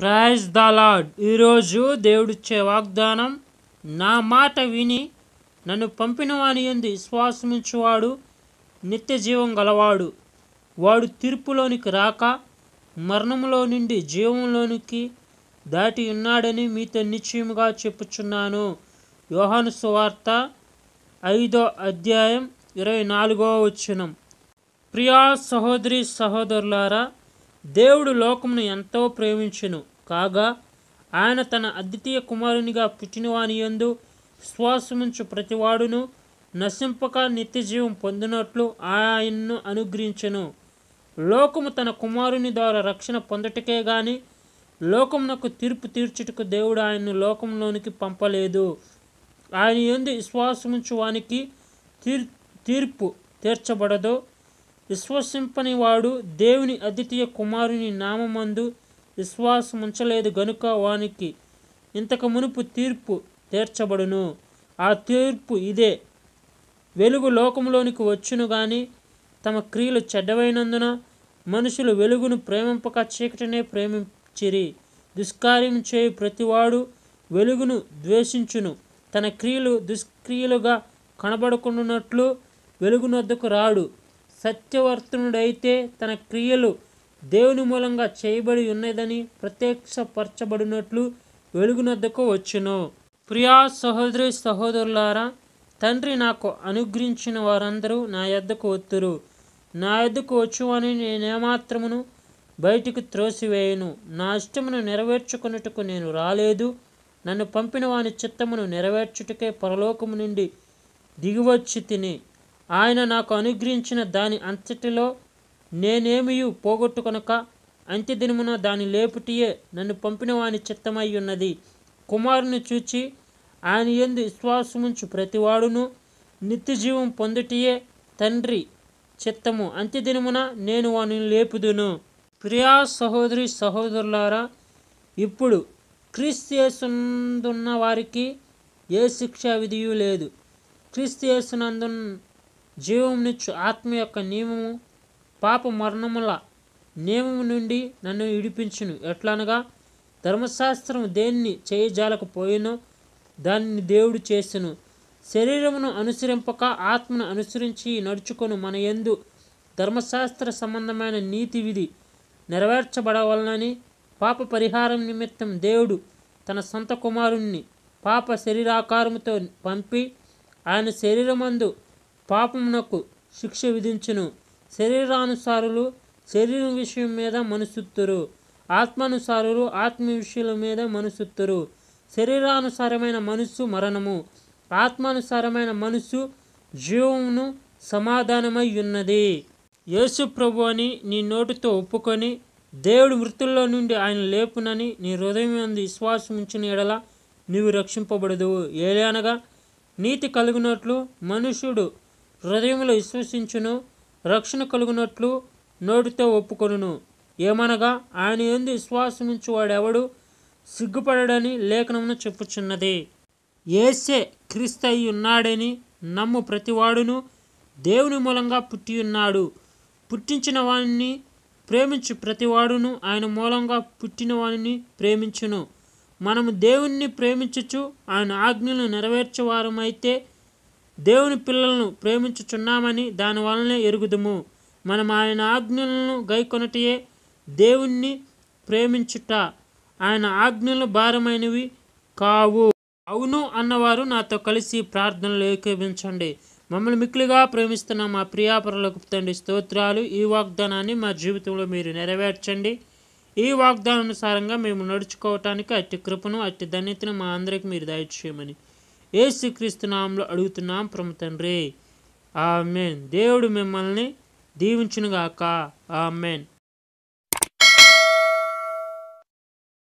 praise the lord ఈరోజు దేవుడిచ్చే వాగ్దానం నా మాట విని నన్ను పంపిన వాని ఎందు విశ్వాసమించువాడు నిత్య జీవం గలవాడు వాడు తీర్పులోనికి రాక మరణంలో నుండి జీవంలోనికి దాటి ఉన్నాడని మీతో నిశ్చయముగా చెప్పుచున్నాను యోహాను సువార్త ఐదో అధ్యాయం ఇరవై నాలుగో వచ్చినం ప్రియా సహోదరి సహోదరులారా దేవుడు లోకమును ఎంతో ప్రేమించెను కాగా ఆయన తన అద్వితీయ కుమారునిగా పుట్టినవాని ఎందు శ్వాసముంచు ప్రతివాడును నశింపక నిత్యజీవం పొందినట్లు ఆయన్ను అనుగ్రహించెను లోకము తన కుమారుని ద్వారా రక్షణ పొందటకే గాని లోకమునకు తీర్పు తీర్చుటకు దేవుడు ఆయన్ను లోకంలోనికి పంపలేదు ఆయన ఎందు విశ్వాసముంచు వానికి తీర్ తీర్పు తీర్చబడదు విశ్వసింపని వాడు దేవుని అద్వితీయ కుమారుని నామందు విశ్వాసముంచలేదు గనుక వానికి ఇంతకు మునుపు తీర్పు తీర్చబడును ఆ తీర్పు ఇదే వెలుగు లోకంలోనికి వచ్చును గాని తమ క్రియలు చెడ్డవైనందున మనుషులు వెలుగును ప్రేమింపక చీకటినే ప్రేమించిరి దుష్కార్యం చేయు ప్రతివాడు వెలుగును ద్వేషించును తన క్రియలు దుష్క్రియలుగా కనబడుకున్నట్లు వెలుగునొద్దకు రాడు సత్యవర్తనుడైతే తన క్రియలు దేవుని మూలంగా చేయబడి ఉన్నదని ప్రత్యక్షపరచబడినట్లు వెలుగునద్దకు వచ్చును ప్రియా సహోదరి సహోదరులారా తండ్రి నాకు అనుగ్రహించిన వారందరూ నా యద్దకు ఒత్తురు నా యద్దకు వచ్చువని నేనేమాత్రమును బయటికి త్రోసివేయను నా ఇష్టమును నెరవేర్చుకున్నట్టుకు నేను రాలేదు నన్ను పంపిన వాని చిత్తమును నెరవేర్చుటకే పరలోకము నుండి దిగివచ్చి తిని ఆయన నాకు అనుగ్రహించిన దాని అంతటిలో నేనేమియు పోగొట్టుకొనక అంత్యదినమున దాని లేపుటియే నన్ను పంపిన వాని చిత్తమై ఉన్నది కుమారుని చూచి ఆయన ఎందు విశ్వాసముంచు ప్రతివాడును నిత్యజీవం పొందుటియే తండ్రి చిత్తము అంత్యదినమున నేను వాని లేపుదును ప్రియా సహోదరి సహోదరులారా ఇప్పుడు క్రీస్తుయేసునందున్న వారికి ఏ శిక్షా విధియూ లేదు క్రీస్తుయేసునందు జీవమునిచ్చు ఆత్మ యొక్క నియమము పాప మరణముల నియమము నుండి నన్ను విడిపించును ఎట్లనగా ధర్మశాస్త్రం దేన్ని చేయజాలకపోయినో దాన్ని దేవుడు చేసెను శరీరమును అనుసరింపక ఆత్మను అనుసరించి నడుచుకొని మన ఎందు ధర్మశాస్త్ర సంబంధమైన నీతి విధి నెరవేర్చబడవలనని పాప పరిహారం నిమిత్తం దేవుడు తన సొంత కుమారుణ్ణి పాప శరీరాకారముతో పంపి ఆయన శరీరమందు పాపమునకు శిక్ష విధించును శరీరానుసారులు శరీరం విషయం మీద మనసుత్తురు ఆత్మానుసారులు ఆత్మ విషయం మీద మనసుత్తురు శరీరానుసారమైన మనస్సు మరణము ఆత్మానుసారమైన మనస్సు జీవమును సమాధానమై ఉన్నది యేసు ప్రభు అని నీ నోటితో ఒప్పుకొని దేవుడు మృతుల్లో నుండి ఆయన లేపునని నీ హృదయం అంది విశ్వాసం ఉంచిన ఎడల నీవు రక్షింపబడదు ఏలే అనగా నీతి కలిగినట్లు మనుషుడు హృదయంలో విశ్వసించును రక్షణ కలుగునట్లు నోటితో ఒప్పుకొనును ఏమనగా ఆయన ఎందు వాడెవడు సిగ్గుపడడని లేఖనమును చెప్పుచున్నది ఏసే క్రీస్తయి ఉన్నాడని నమ్ము ప్రతివాడును దేవుని మూలంగా పుట్టి ఉన్నాడు పుట్టించిన వాణిని ప్రేమించు ప్రతివాడును ఆయన మూలంగా పుట్టిన వాణిని ప్రేమించును మనము దేవుణ్ణి ప్రేమించుచు ఆయన ఆజ్ఞలను నెరవేర్చేవారమైతే దేవుని పిల్లలను ప్రేమించుచున్నామని దానివలనే ఎరుగుదుము మనం ఆయన ఆజ్ఞలను గైకొనటియే దేవుణ్ణి ప్రేమించుట ఆయన ఆజ్ఞలు భారమైనవి కావు అవును అన్నవారు నాతో కలిసి ప్రార్థనలు ఏకీభించండి మమ్మల్ని మిక్కిలిగా ప్రేమిస్తున్న మా ప్రియాపరులకు తండ్రి స్తోత్రాలు ఈ వాగ్దానాన్ని మా జీవితంలో మీరు నెరవేర్చండి ఈ వాగ్దానానుసారంగా మేము నడుచుకోవటానికి అట్టి కృపను అట్టి ధన్యతను మా అందరికి మీరు దయచేయమని నామంలో అడుగుతున్నాం ప్రమ తండ్రి ఆమెన్ దేవుడు మిమ్మల్ని దీవించునుగాక ఆమెన్